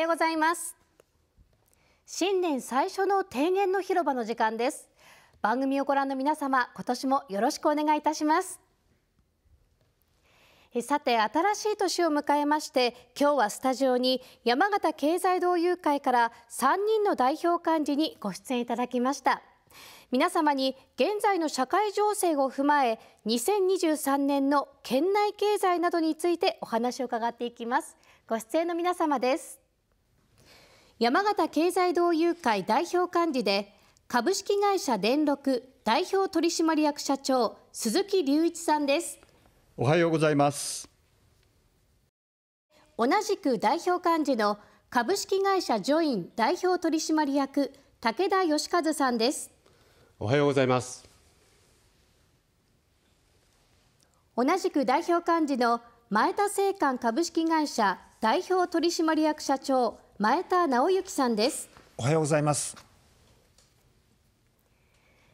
ようございます新年最初の提言の広場の時間です番組をご覧の皆様今年もよろしくお願いいたしますさて新しい年を迎えまして今日はスタジオに山形経済同友会から3人の代表幹事にご出演いただきました皆様に現在の社会情勢を踏まえ2023年の県内経済などについてお話を伺っていきますご出演の皆様です山形経済同友会代表幹事で株式会社電力代表取締役社長鈴木隆一さんですおはようございます同じく代表幹事の株式会社ジョイン代表取締役武田義和さんですおはようございます同じく代表幹事の前田製缶株式会社代表取締役社長前田直之さんですおはようございます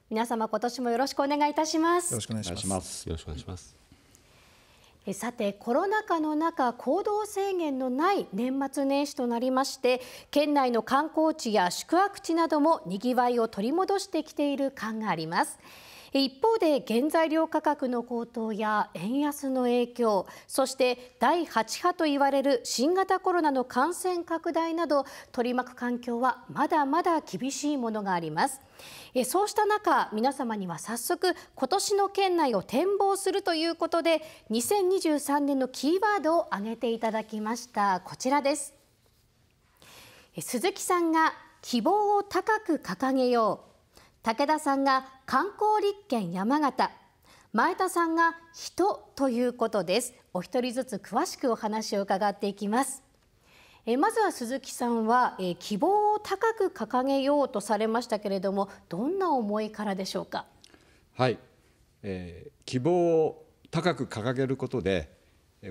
皆様今年もよろしくお願いいたしますよろしくお願いしますよろしくお願いしますさてコロナ禍の中行動制限のない年末年始となりまして県内の観光地や宿泊地などもにぎわいを取り戻してきている感があります。一方で原材料価格の高騰や円安の影響そして第8波といわれる新型コロナの感染拡大など取り巻く環境はまだまだ厳しいものがありますそうした中皆様には早速今年の県内を展望するということで2023年のキーワードを挙げていただきましたこちらです鈴木さんが希望を高く掲げよう武田さんが観光立県山形前田さんが人ということですお一人ずつ詳しくお話を伺っていきますえまずは鈴木さんは、え希望を高く掲げようとされましたけれどもどんな思いからでしょうかはい、えー、希望を高く掲げることで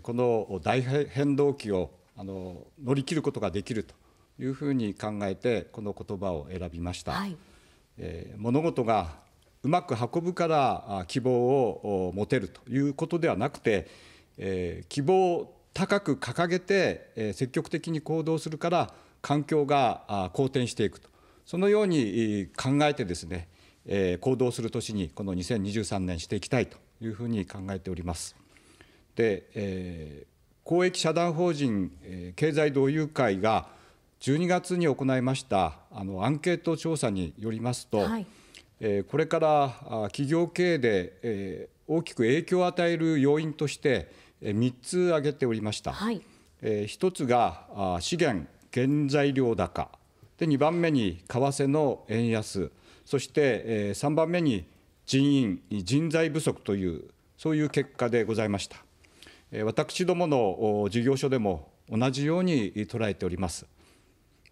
この大変動期をあの乗り切ることができるというふうに考えてこの言葉を選びました、はい物事がうまく運ぶから希望を持てるということではなくて、希望を高く掲げて、積極的に行動するから、環境が好転していくと、そのように考えてですね、行動する年に、この2023年していきたいというふうに考えております。で、公益社団法人経済同友会が、12月に行いましたあのアンケート調査によりますと、はい、えー、これから企業経営で、えー、大きく影響を与える要因として、えー、3つ挙げておりました、はい、えー、1つがあ資源原材料高で2番目に為替の円安そして、えー、3番目に人員人材不足というそういう結果でございました、えー、私どもの事業所でも同じように捉えております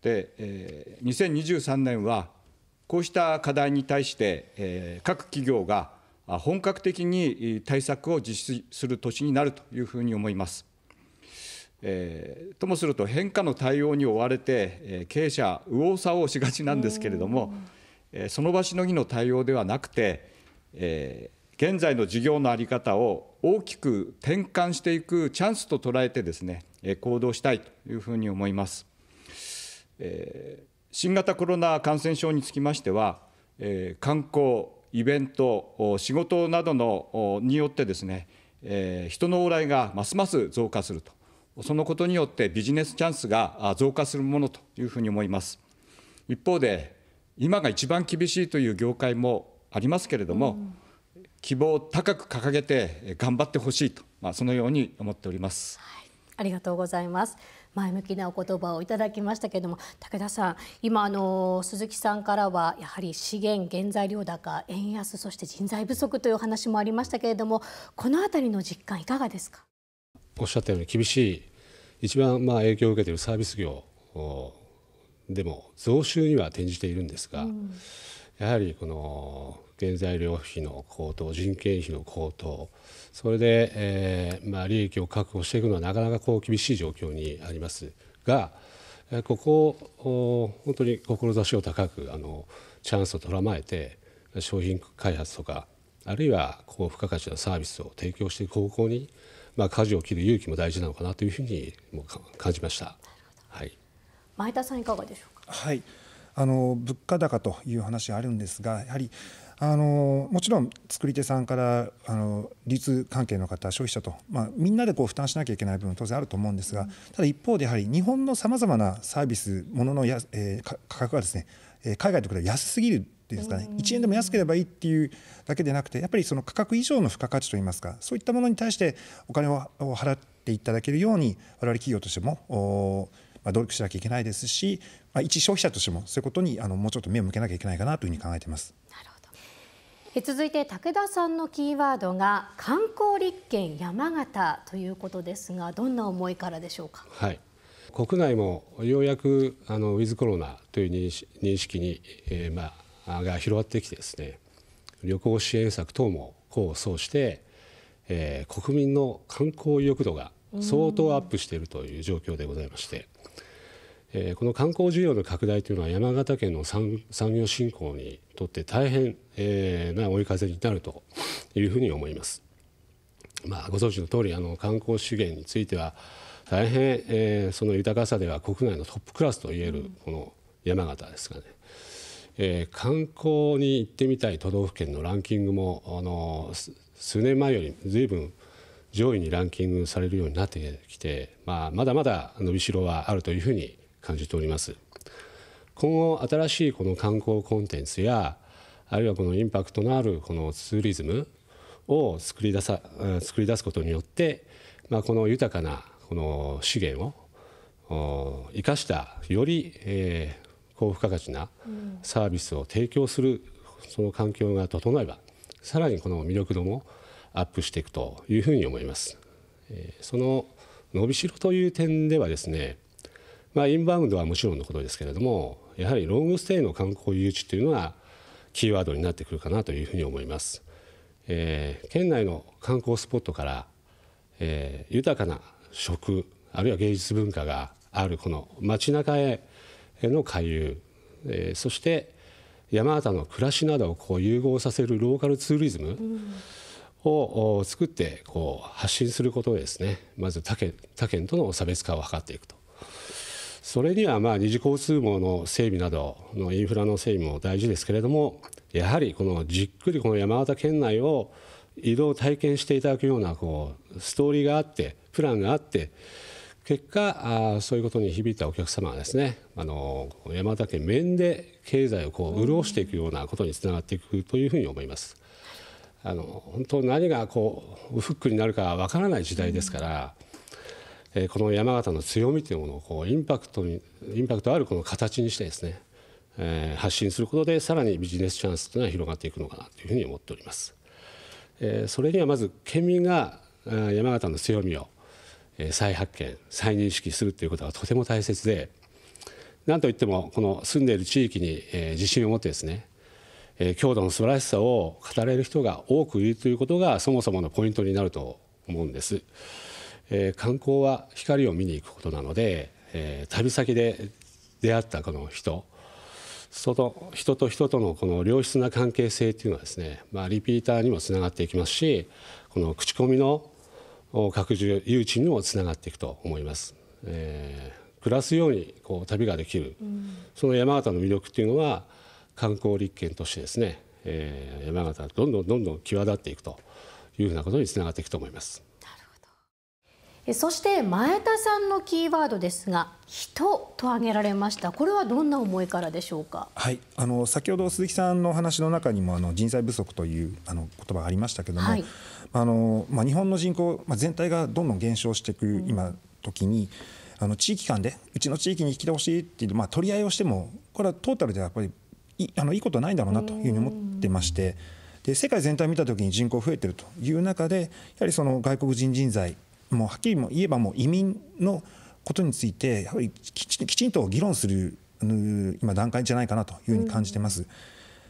で、えー、2023年はこうした課題に対して、えー、各企業が本格的に対策を実施する年になるというふうに思います。えー、ともすると変化の対応に追われて、えー、経営者右往左往しがちなんですけれども、えー、その場しのぎの対応ではなくて、えー、現在の事業の在り方を大きく転換していくチャンスと捉えてですね、えー、行動したいというふうに思います。新型コロナ感染症につきましては、観光、イベント、仕事などのによってですね、人の往来がますます増加すると、そのことによってビジネスチャンスが増加するものというふうに思います。一方で、今が一番厳しいという業界もありますけれども、うん、希望を高く掲げて頑張ってほしいと、まあ、そのように思っております。はい、ありがとうございます。前向きなお言葉をいただきましたけれども武田さん今あの鈴木さんからはやはり資源原材料高円安そして人材不足というお話もありましたけれどもこの辺りの実感いかがですかおっしゃったように厳しい一番まあ影響を受けているサービス業でも増収には転じているんですが、うん、やはりこの原材料費の高騰人件費の高騰それで、えーまあ、利益を確保していくのはなかなかこう厳しい状況にありますがここを本当に志を高くあのチャンスをとらまえて商品開発とかあるいはこう付加価値のサービスを提供していく方向に、まあ、舵を切る勇気も大事なのかなというふうにも感じました。はい、前田さんいかがでしょうか。はいあの物価高という話があるんですがやはりあのもちろん作り手さんからあの流通関係の方消費者と、まあ、みんなでこう負担しなきゃいけない部分当然あると思うんですが、うん、ただ一方でやはり日本のさまざまなサービスもののや、えー、価格がですね、え海外と比べ安すぎるっていうんですかね、1円でも安ければいいっていうだけでなくてやっぱりその価格以上の付加価値といいますかそういったものに対してお金を払っていただけるように我々企業としてもまあ、努力しなきゃいけないですし、まあ、一消費者としてもそういうことにあのもうちょっと目を向けなきゃいけないかなというふうに考えています。なるほど続いて武田さんのキーワードが観光立県山形ということですがどんな思いからでしょうか。はい国内もようやくあのウィズコロナという認識に、えー、まあ、が広がってきてですね旅行支援策等も功を奏して、えー、国民の観光意欲度が相当アップしているという状況でございましてえこの観光需要の拡大というのは山形県の産業振興にとって大変、えな追い風になるというふうに思います。まあ、ご存知の通りあり観光資源については大変、えその豊かさでは国内のトップクラスといえるこの山形ですがね、えー、観光に行ってみたい都道府県のランキングもあの数年前より随分上位にランキングされるようになってきて、まあ、まだまだ伸びしろはあるというふうに感じております今後新しいこの観光コンテンツやあるいはこのインパクトのあるこのツーリズムを作り出さ作り出すことによって、まあ、この豊かなこの資源を生かしたより、えー、高付加価値なサービスを提供するその環境が整えばさらにこの魅力度もアップしていくというふうに思います。えー、その伸びしろという点ではですねまあ、インバウンドはもちろんのことですけれどもやはりロングステイの観光誘致というのはキーワードになってくるかなというふうに思います。えー、県内の観光スポットから、えー、豊かな食あるいは芸術文化があるこの街中への回遊、えー、そして山形の暮らしなどをこう融合させるローカルツーリズムを作ってこう発信することでですねまず他県他県との差別化を図っていくとそれにはまあ二次交通網の整備などのインフラの整備も大事ですけれどもやはりこのじっくりこの山形県内を移動体験していただくようなこうストーリーがあってプランがあって結果あそういうことに響いたお客様はですねあの山形県面で経済をこう潤していくようなことにつながっていくというふうに思います。あの本当何がこうフックになるかわからない時代ですから、うんえこの山形の強みというものをこうインパクトにインパクトあるこの形にしてですね、え発信することでさらにビジネスチャンスというのは広がっていくのかなというふうに思っております。えそれにはまず県民が山形の強みを再発見再認識するということがとても大切で何といってもこの住んでいる地域に自信を持ってですね郷土の素晴らしさを語れる人が多くいるということがそもそものポイントになると思うんです。えー、観光は光を見に行くことなので、えー、旅先で出会ったこの人その人と人とのこの良質な関係性っていうのはですね、まあ、リピーターにもつながっていきますしこの口コミの拡充誘致にもつながっていくと思います。えー、暮らすようにこう旅ができる、うん、その山形の魅力っていうのは観光立県としてですね、えー、山形どんどんどんどん際立っていくというふうなことにつながっていくと思います。そして前田さんのキーワードですが人と挙げられましたこれはどんな思いからでしょうか、はい、あの先ほど鈴木さんの話の中にもあの人材不足というあの言葉がありましたけども、はい、あのまあ、日本の人口、まあ、全体がどんどん減少していく今時に、うん、あの地域間でうちの地域に来てほしいっていう、まあ、取り合いをしてもこれはトータルではやっぱりいあのいいことないんだろうなというふうに思ってまして。で世界全体を見た時に人口増えてるという中でやはりその外国人人材もうはっきりも言えばもう移民のことについてやはりきちんと議論する今段階じゃないかなというふうに感じてます。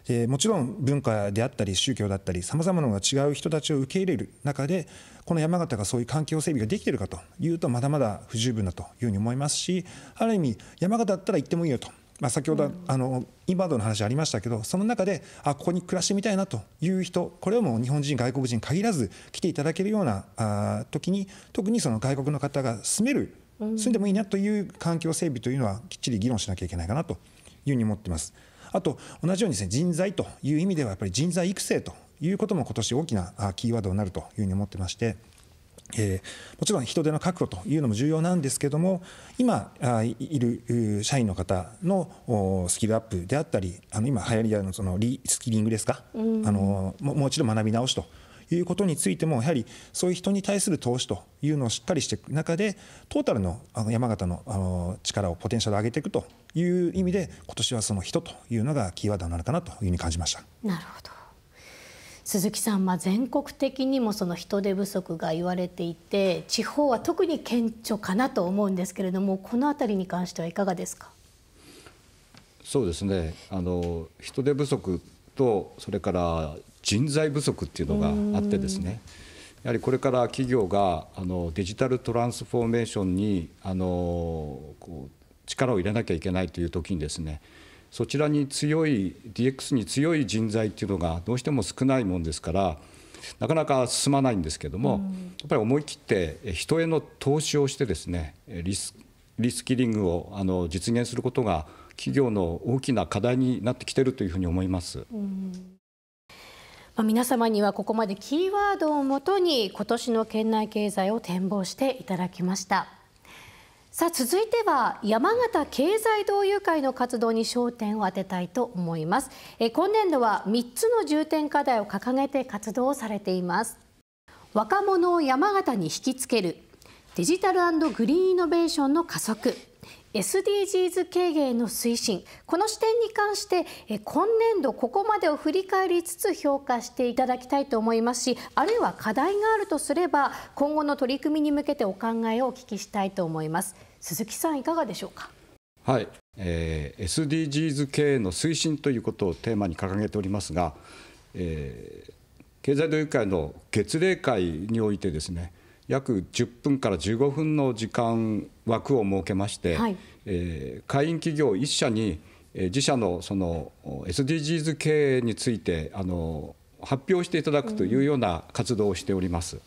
でもちろん文化であったり宗教だったりさまざまなのが違う人たちを受け入れる中でこの山形がそういう環境整備ができているかというとまだまだ不十分だというふうに思いますしある意味山形だったら行ってもいいよとまあ、先ほど、あのインバウンドの話ありましたけどその中であここに暮らしてみたいなという人これはもう日本人外国人限らず来ていただけるようなあ時に特にその外国の方が住める住んでもいいなという環境整備というのはきっちり議論しなきゃいけないかなというふうに思ってます。あと同じようにです、ね、人材という意味ではやっぱり人材育成ということも今年大きなキーワードになるというふうに思ってまして。えー、もちろん人手の確保というのも重要なんですけども今いる社員の方のスキルアップであったりあの今流行りのそのリスキリングですか、うん、あのもう一度学び直しということについてもやはりそういう人に対する投資というのをしっかりしていく中でトータルのあの山形のあの力をポテンシャル上げていくという意味で今年はその人というのがキーワードになるかなというふうに感じました。なるほど鈴木さん、まあ、全国的にもその人手不足が言われていて地方は特に顕著かなと思うんですけれどもこの辺りに関してはいかがですかそうですねあの人手不足とそれから人材不足っていうのがあってですねやはりこれから企業があのデジタルトランスフォーメーションにあのこう力を入れなきゃいけないという時にですねそちらに強い DX に強い人材っていうのがどうしても少ないもんですからなかなか進まないんですけども、やっぱり思い切って人への投資をしてですねリスリスキリングをあの実現することが企業の大きな課題になってきてるというふうに思います。まあ、皆様にはここまでキーワードをもとに今年の県内経済を展望していただきました。さあ続いては山形経済同友会の活動に焦点を当てたいと思いますえ今年度は3つの重点課題を掲げて活動をされています若者を山形に引きつけるデジタルグリーンイノベーションの加速 SDGs 経営の推進この視点に関して今年度ここまでを振り返りつつ評価していただきたいと思いますしあるいは課題があるとすれば今後の取り組みに向けてお考えをお聞きしたいと思います鈴木さんいかがでしょうかはい、えー、SDGs 経営の推進ということをテーマに掲げておりますが、えー、経済同友会の月例会においてですね約10分から15分の時間枠を設けまして、はい、えー、会員企業1社にえ自社のその SDGs 経営についてあの発表していただくというような活動をしております。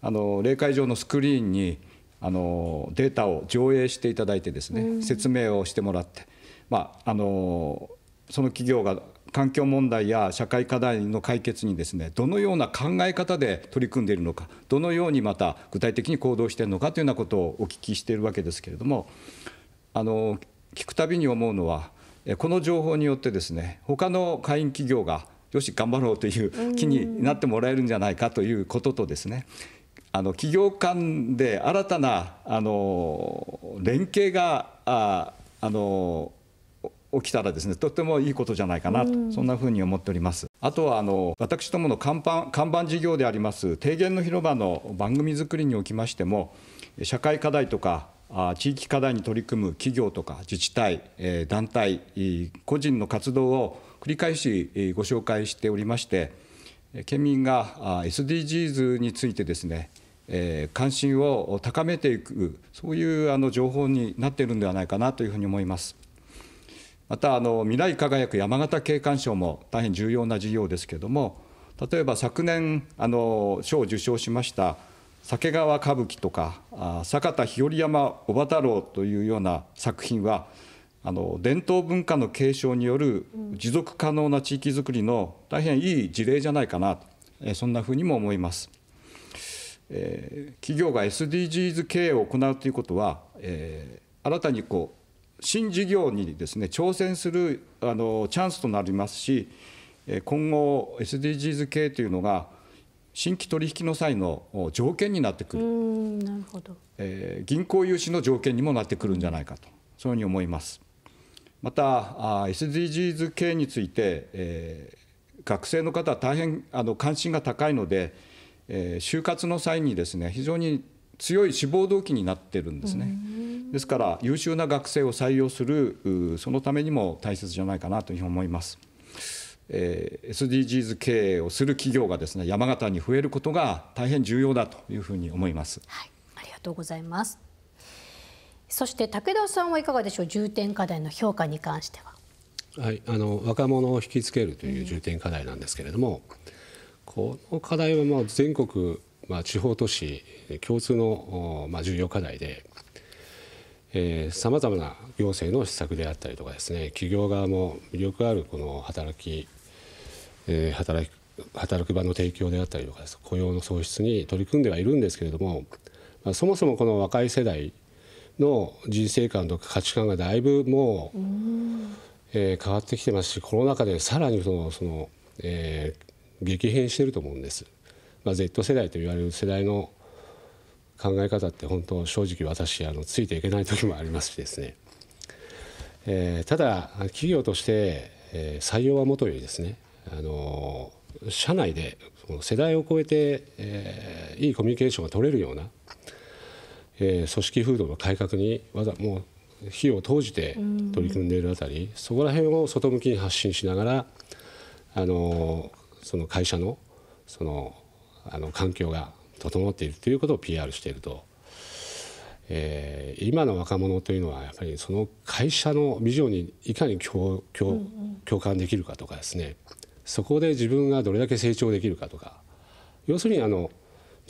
あの例会場のスクリーンにあのデータを上映していただいてですね、説明をしてもらって、まあ、あのその企業が環境問題や社会課題の解決にですね、どのような考え方で取り組んでいるのか、どのようにまた具体的に行動しているのかというようなことをお聞きしているわけですけれども、あの聞くたびに思うのは、この情報によってですね、他の会員企業がよし、頑張ろうという気になってもらえるんじゃないかということとですね、あの企業間で新たなあの連携がああの起きたらですねとてもいいことじゃないかなと、うん、そんなふうに思っておりますあとはあの私どもの看板看板事業であります提言の広場の番組作りにおきましても社会課題とか地域課題に取り組む企業とか自治体、え団体、個人の活動を繰り返しご紹介しておりまして、県民が SDGs についてですね、え関心を高めていく、そういうあの情報になっているんではないかなというふうに思います。またあの未来輝く山形景観賞も大変重要な事業ですけれども、例えば昨年、あの賞を受賞しました酒川歌舞伎とか、あ坂田日和山母太郎というような作品は、あの伝統文化の継承による持続可能な地域づくりの大変いい事例じゃないかなと、えそんなふうにも思います。え企業が SDGs 経営を行うということは、え新たにこう新事業にですね、挑戦するあのチャンスとなりますし、今後、SDGs 系というのが、新規取引の際の条件になってくるなるほど、えー、銀行融資の条件にもなってくるんじゃないかと、そういうふうに思います。また、あ SDGs 系について、えー、学生の方は大変あの関心が高いので、えー、就活の際にですね、非常に強い志望動機になってるんですね。ですから優秀な学生を採用するそのためにも大切じゃないかなというふうに思います。えー、SDGs 経営をする企業がですね山形に増えることが大変重要だというふうに思います。はい、ありがとうございます。そして武田さんはいかがでしょう重点課題の評価に関しては。はい、あの若者を引きつけるという重点課題なんですけれども、うん、この課題はまあ全国まあ、地方都市共通の、まあ、重要課題でさまざまな行政の施策であったりとかですね企業側も魅力あるこの働き、えー、働き働く場の提供であったりとか雇用の創出に取り組んではいるんですけれども、まあ、そもそもこの若い世代の人生観とか価値観がだいぶもう、え変わってきてますしコロナ禍でさらにそのその、え激変してると思うんです。まあ、Z 世代と言われる世代の考え方って本当正直私あのついていけない時もありますしですね、えー、ただ企業として、えー、採用はもとよりですねあのー、社内で世代を超えて、えー、いいコミュニケーションが取れるような、えー、組織風土の改革にわざもう費用を投じて取り組んでいるあたりそこら辺を外向きに発信しながらあのその会社のそのあの環境が整っているということを PR していると、えー、今の若者というのはやっぱりその会社のビジョンにいかに共共共感できるかとかですねそこで自分がどれだけ成長できるかとか要するにあの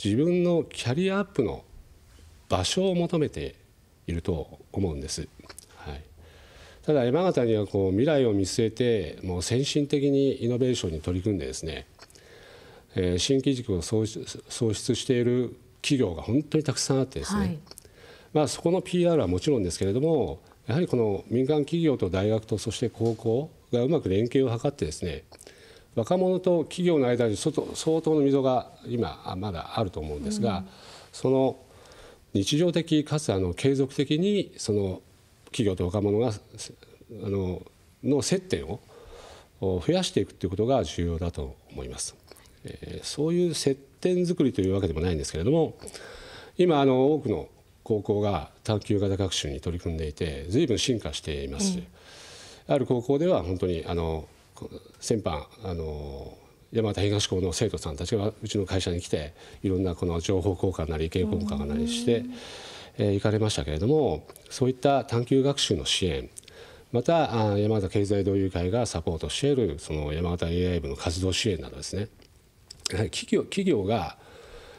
自分のキャリアアップの場所を求めていると思うんです。はい、ただ山形にはこう未来を見据えてもう先進的にイノベーションに取り組んでですねえ新規軸を創出している企業が本当にたくさんあってですね、はい、まあ、そこの PR はもちろんですけれどもやはりこの民間企業と大学とそして高校がうまく連携を図ってですね若者と企業の間に相当の溝が今まだあると思うんですが、うん、その日常的かつあの継続的にその企業と若者があのの接点を増やしていくということが重要だと思います。えー、そういう接点作りというわけでもないんですけれども今あの多くの高校が探究型学習に取り組んでいて随分進化しています、うん、ある高校では本当にあの先般あの山形東高の生徒さんたちがうちの会社に来ていろんなこの情報交換なり意見交換なりして、えー、行かれましたけれどもそういった探究学習の支援また山形経済同友会がサポートしているその山形 AI 部の活動支援などですね企業企業が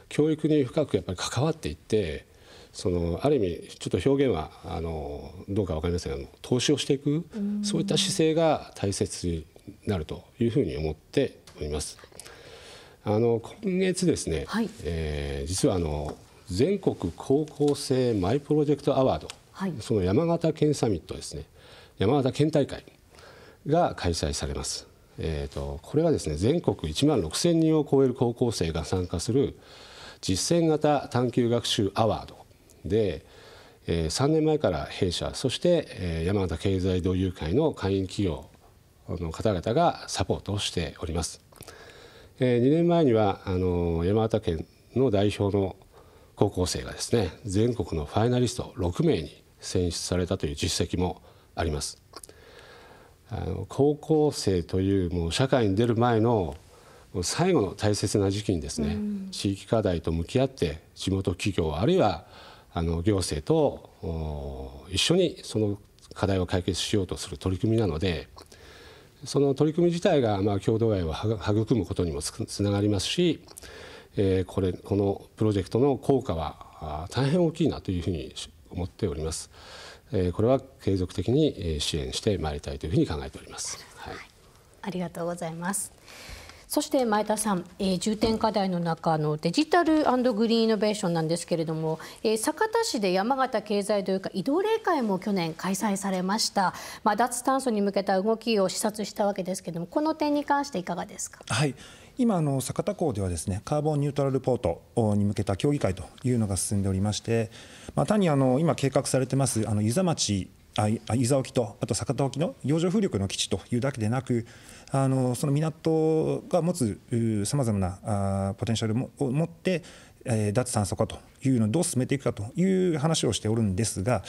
教育に深くやっぱり関わっていってそのある意味ちょっと表現はあのどうか分かりませんが投資をしていくそういった姿勢が大切になるというふうに思っております。あの今月ですね、はい、えー、実はあの全国高校生マイプロジェクトアワード、はい、その山形県サミットですね山形県大会が開催されます。えーと、これはですね全国1万6,000人を超える高校生が参加する実践型探究学習アワードで、えー、3年前から弊社そして、えー、山形経済同友会の会員企業の方々がサポートをしております。えー、2年前にはあの山形県の代表の高校生がですね全国のファイナリスト6名に選出されたという実績もあります。あの高校生というもう社会に出る前の最後の大切な時期にですね、うん、地域課題と向き合って地元企業あるいはあの行政と一緒にその課題を解決しようとする取り組みなのでその取り組み自体がまあ郷土愛を育むことにもつながりますし、えー、これこのプロジェクトの効果は大変大きいなというふうに思っております。これは継続的に支援してまいりたいというふうに考えております。はい、ありがとうございます。そして前田さん、えー、重点課題の中のデジタルグリーンイノベーションなんですけれども、えー、酒田市で山形経済というか移動例会も去年開催されました、まあ、脱炭素に向けた動きを視察したわけですけれどもこの点に関していかがですか。はい今あの酒田港ではですねカーボンニュートラルポートに向けた協議会というのが進んでおりまして、まあ、単にあの今計画されてますあの湯沢町あ沢沖とあと酒田沖の洋上風力の基地というだけでなくあのその港が持つさまざまなあポテンシャルを持ってえ脱炭素化というのをどう進めていくかという話をしておるんですが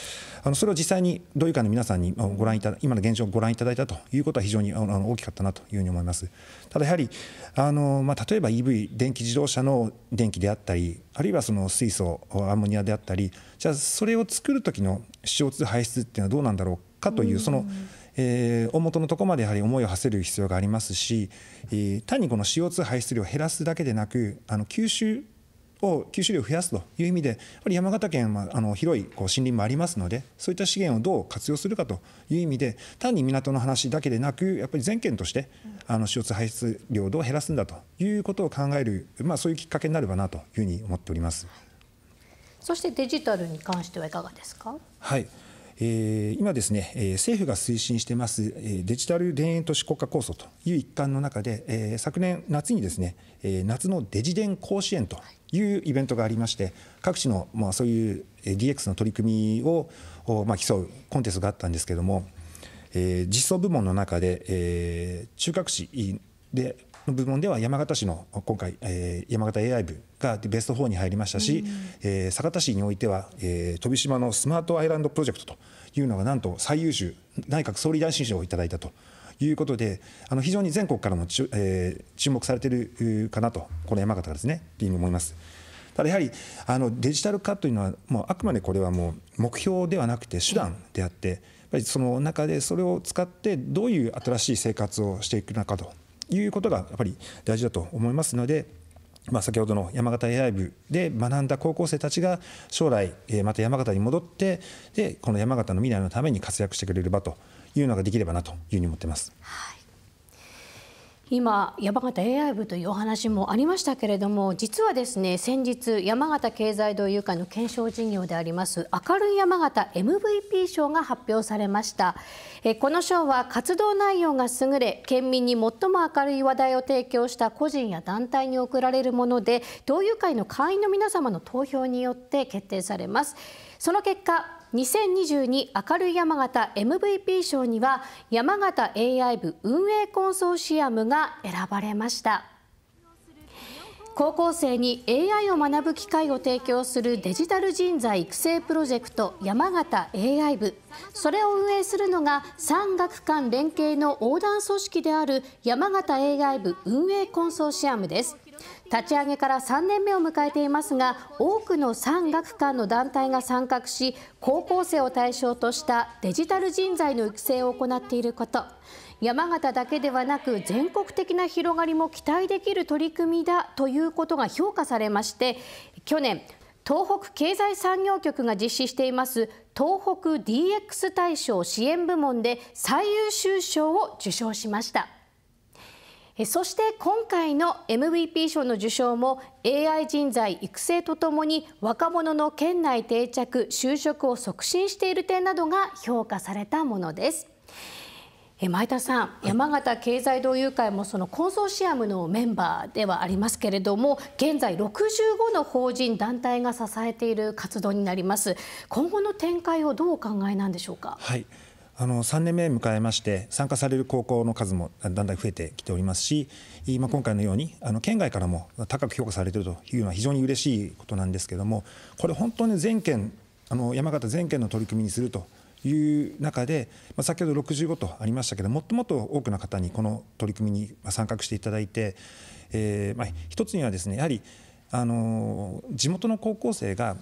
あのそれを実際に同友会の皆さんにご覧いた今の現状をご覧いただいたということは非常にあの大きかったなというふうに思います。ただやはりあの、まあ、例えば EV 電気自動車の電気であったりあるいはその水素アンモニアであったりじゃあそれを作る時の CO2 排出っていうのはどうなんだろうかというその、えー、大元のとこまでやはり思いを馳せる必要がありますし、えー、単にこの CO2 排出量を減らすだけでなくあの吸収を吸収量を増やすという意味で、やっぱり山形県はあの広いこう森林もありますので、そういった資源をどう活用するかという意味で、単に港の話だけでなく、やっぱり全県としてあの CO2 排出量をどう減らすんだということを考える、まあ、そういうきっかけになればなというふうに思っております。そしてデジタルに関してはいかがですか。はい。え今ですね、え政府が推進してます、えデジタル田園都市国家構想という一環の中で、え昨年夏にですね、え夏のデジン甲子園というイベントがありまして各地の、まあ、そういう DX の取り組みを、まあ、競うコンテストがあったんですけども、え実装部門の中で、え中核市での部門では山形市の今回、えー、山形 AI 部がベスト4に入りましたし、うん、えー、酒田市においては、えー、飛島のスマートアイランドプロジェクトというのがなんと最優秀内閣総理大臣賞をいただいたと。いうことであの非常に全国からもえー、注目されているかなとこの山形がですねというふうに思います。ただやはりあのデジタル化というのはもうあくまでこれはもう目標ではなくて手段であってやっぱりその中でそれを使ってどういう新しい生活をしていくのかということがやっぱり大事だと思いますので、まあ、先ほどの山形 AI 部で学んだ高校生たちが将来、えまた山形に戻ってでこの山形の未来のために活躍してくれる場というのができればなというふうに思ってます。はい今山形 AI 部というお話もありましたけれども実はですね先日山形経済同友会の検証事業であります明るい山形 MVP 賞が発表されましたえこの賞は活動内容が優れ県民に最も明るい話題を提供した個人や団体に贈られるもので同友会の会員の皆様の投票によって決定されますその結果2022明るい山形 MVP 賞には山形 AI 部運営コンソーシアムが選ばれました高校生に AI を学ぶ機会を提供するデジタル人材育成プロジェクト山形 AI 部それを運営するのが産学官連携の横断組織である山形 AI 部運営コンソーシアムです立ち上げから3年目を迎えていますが多くの産学官の団体が参画し高校生を対象としたデジタル人材の育成を行っていること山形だけではなく全国的な広がりも期待できる取り組みだということが評価されまして去年東北経済産業局が実施しています東北 DX 大賞支援部門で最優秀賞を受賞しました。そして今回の MVP 賞の受賞も AI 人材育成とともに若者の県内定着就職を促進している点などが評価されたものです。前田さん、山形経済同友会もそのコンソーシアムのメンバーではありますけれども現在65の法人団体が支えている活動になります今後の展開をどうお考えなんでしょうか。はいあの3年目を迎えまして参加される高校の数もだんだん増えてきておりますし、ま今回のようにあの県外からも高く評価されているというのは非常に嬉しいことなんですけどもこれ本当に全県あの山形全県の取り組みにするという中で、まあ、先ほど65とありましたけどもっともっと多くの方にこの取り組みに参画していただいて、えーまあ、一つにはですねやはりあの地元の高校生が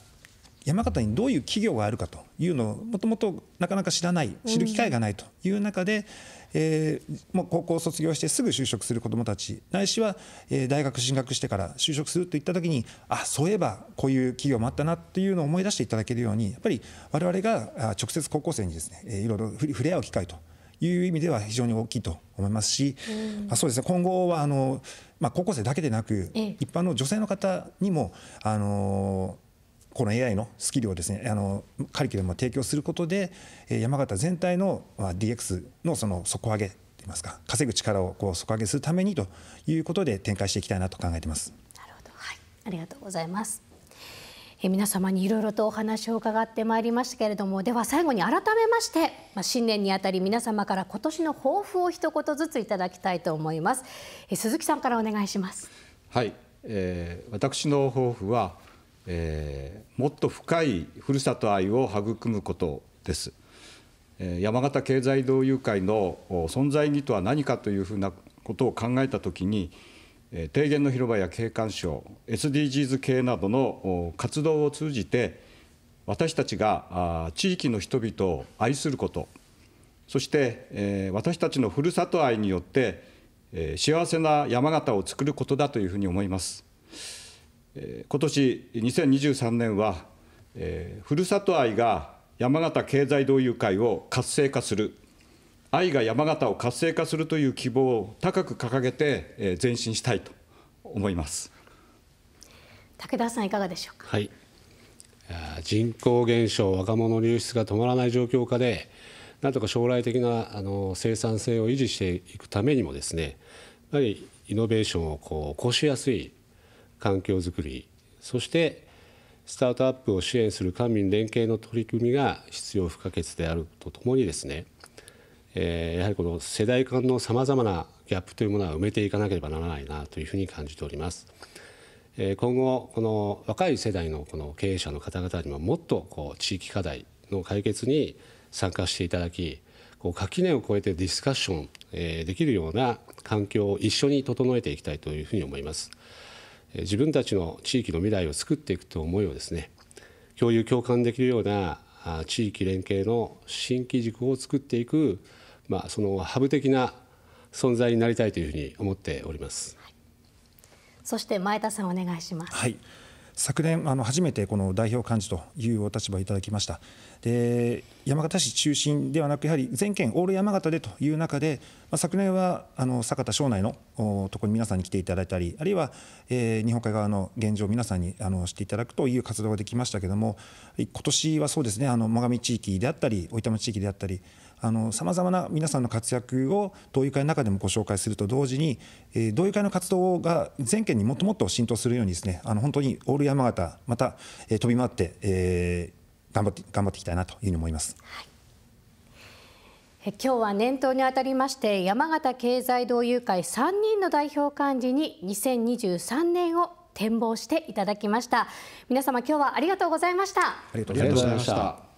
山形にどういう企業があるかというのをもともとなかなか知らない知る機会がないという中で、えー、もう高校を卒業してすぐ就職する子どもたちないしは、えー、大学進学してから就職するといった時にあそういえばこういう企業もあったなというのを思い出していただけるようにやっぱり我々が直接高校生にですね、えいろいろ触れ合う機会という意味では非常に大きいと思いますし、うん、そうですね今後はあの、まあ、高校生だけでなく、一般の女性の方にもあのこの AI のスキルをですねあのカリキュラムを提供することで山形全体の DX のその底上げといいますか稼ぐ力をこう底上げするためにということで展開していきたいなと考えています。なるほどはい、ありがとうございます。え皆様にいろいろとお話を伺ってまいりましたけれどもでは最後に改めまして、まあ、新年にあたり皆様から今年の抱負を一言ずついただきたいと思います、え鈴木さんからお願いしますはい、えー、私の抱負はえー、もっと深いふるさと愛を育むことです。山形経済同友会の存在意義とは何かというふうなことを考えたときに、提言の広場や景観賞、SDGs 系などの活動を通じて、私たちが地域の人々を愛すること、そして私たちのふるさと愛によって、幸せな山形を作ることだというふうに思います。今年2023年は、えー、ふるさと愛が山形経済同友会を活性化する、愛が山形を活性化するという希望を高く掲げて、えー、前進したいと思います武田さん、いかがでしょうか。はい人口減少、若者流出が止まらない状況下で、なんとか将来的なあの生産性を維持していくためにもですね、やはりイノベーションをこう起こしやすい環境づくりそしてスタートアップを支援する官民連携の取り組みが必要不可欠であるとともにですね、えやはりこの世代間のさまざまなギャップというものは埋めていかなければならないなというふうに感じております。え今後この若い世代のこの経営者の方々にももっとこう地域課題の解決に参加していただきこう垣根を越えてディスカッション、えできるような環境を一緒に整えていきたいというふうに思います。自分たちの地域の未来を作っていくという思いをですね共有共感できるような地域連携の新規軸を作っていく、まあ、そのハブ的な存在になりたいというふうに思っております。そして前田さんお願いします。はい昨年あの初めてこの代表幹事というお立場をいただきましたで山形市中心ではなくやはり全県オール山形でという中で、まあ、昨年はあの酒田省内のところに皆さんに来ていただいたりあるいは、えー、日本海側の現状を皆さんにあのしていただくという活動ができましたけども今年はそうですねあの最上地域であったり大分町地域であったりさまざまな皆さんの活躍を同友会の中でもご紹介すると同時に、えー、同友会の活動が全県にもっともっと浸透するようにですねあの本当にオール山形また、えー、飛び回って、えー、頑張って頑張っていきたいなというふうに思います。はい今日は年頭にあたりまして山形経済同友会3人の代表幹事に2023年を展望していただきました皆様今日はありがとうございましたありがとうございました